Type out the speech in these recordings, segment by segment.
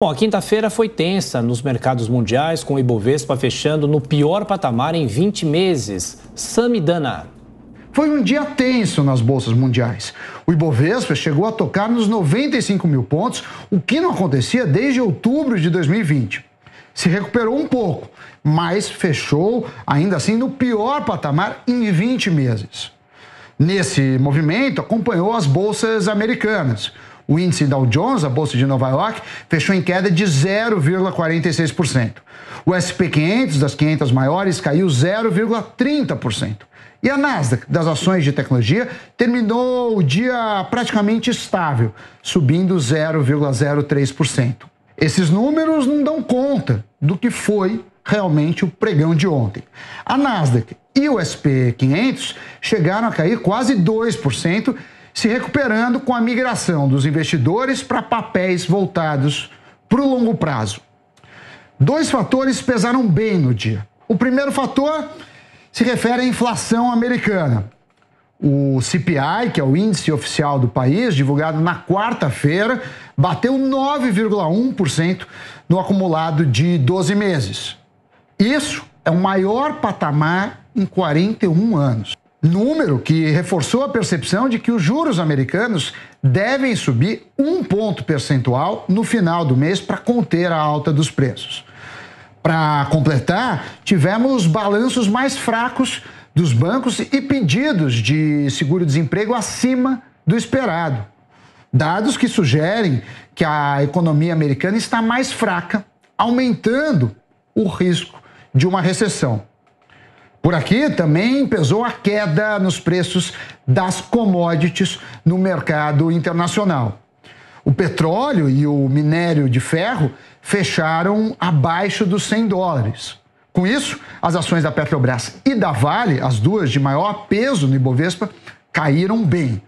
Bom, a quinta-feira foi tensa nos mercados mundiais, com o Ibovespa fechando no pior patamar em 20 meses. Samidana. Foi um dia tenso nas bolsas mundiais. O Ibovespa chegou a tocar nos 95 mil pontos, o que não acontecia desde outubro de 2020. Se recuperou um pouco, mas fechou ainda assim no pior patamar em 20 meses. Nesse movimento, acompanhou as bolsas americanas. O índice Dow Jones, a bolsa de Nova York, fechou em queda de 0,46%. O SP 500 das 500 maiores caiu 0,30%. E a Nasdaq, das ações de tecnologia, terminou o dia praticamente estável, subindo 0,03%. Esses números não dão conta do que foi realmente o pregão de ontem. A Nasdaq e o SP 500 chegaram a cair quase 2% se recuperando com a migração dos investidores para papéis voltados para o longo prazo. Dois fatores pesaram bem no dia. O primeiro fator se refere à inflação americana. O CPI, que é o índice oficial do país, divulgado na quarta-feira, bateu 9,1% no acumulado de 12 meses. Isso é o maior patamar em 41 anos número que reforçou a percepção de que os juros americanos devem subir um ponto percentual no final do mês para conter a alta dos preços. Para completar, tivemos balanços mais fracos dos bancos e pedidos de seguro-desemprego acima do esperado. Dados que sugerem que a economia americana está mais fraca, aumentando o risco de uma recessão. Por aqui também pesou a queda nos preços das commodities no mercado internacional. O petróleo e o minério de ferro fecharam abaixo dos 100 dólares. Com isso, as ações da Petrobras e da Vale, as duas de maior peso no Ibovespa, caíram bem.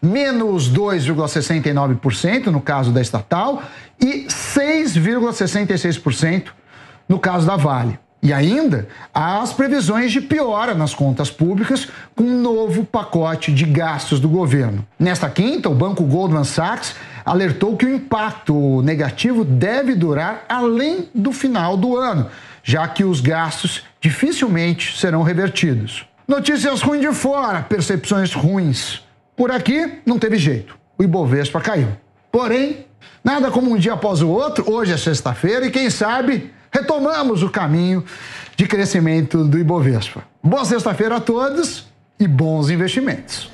Menos 2,69% no caso da estatal e 6,66% no caso da Vale. E ainda há as previsões de piora nas contas públicas com um novo pacote de gastos do governo. Nesta quinta, o banco Goldman Sachs alertou que o impacto negativo deve durar além do final do ano, já que os gastos dificilmente serão revertidos. Notícias ruins de fora, percepções ruins. Por aqui não teve jeito. O Ibovespa caiu. Porém, Nada como um dia após o outro, hoje é sexta-feira e quem sabe retomamos o caminho de crescimento do Ibovespa. Boa sexta-feira a todos e bons investimentos.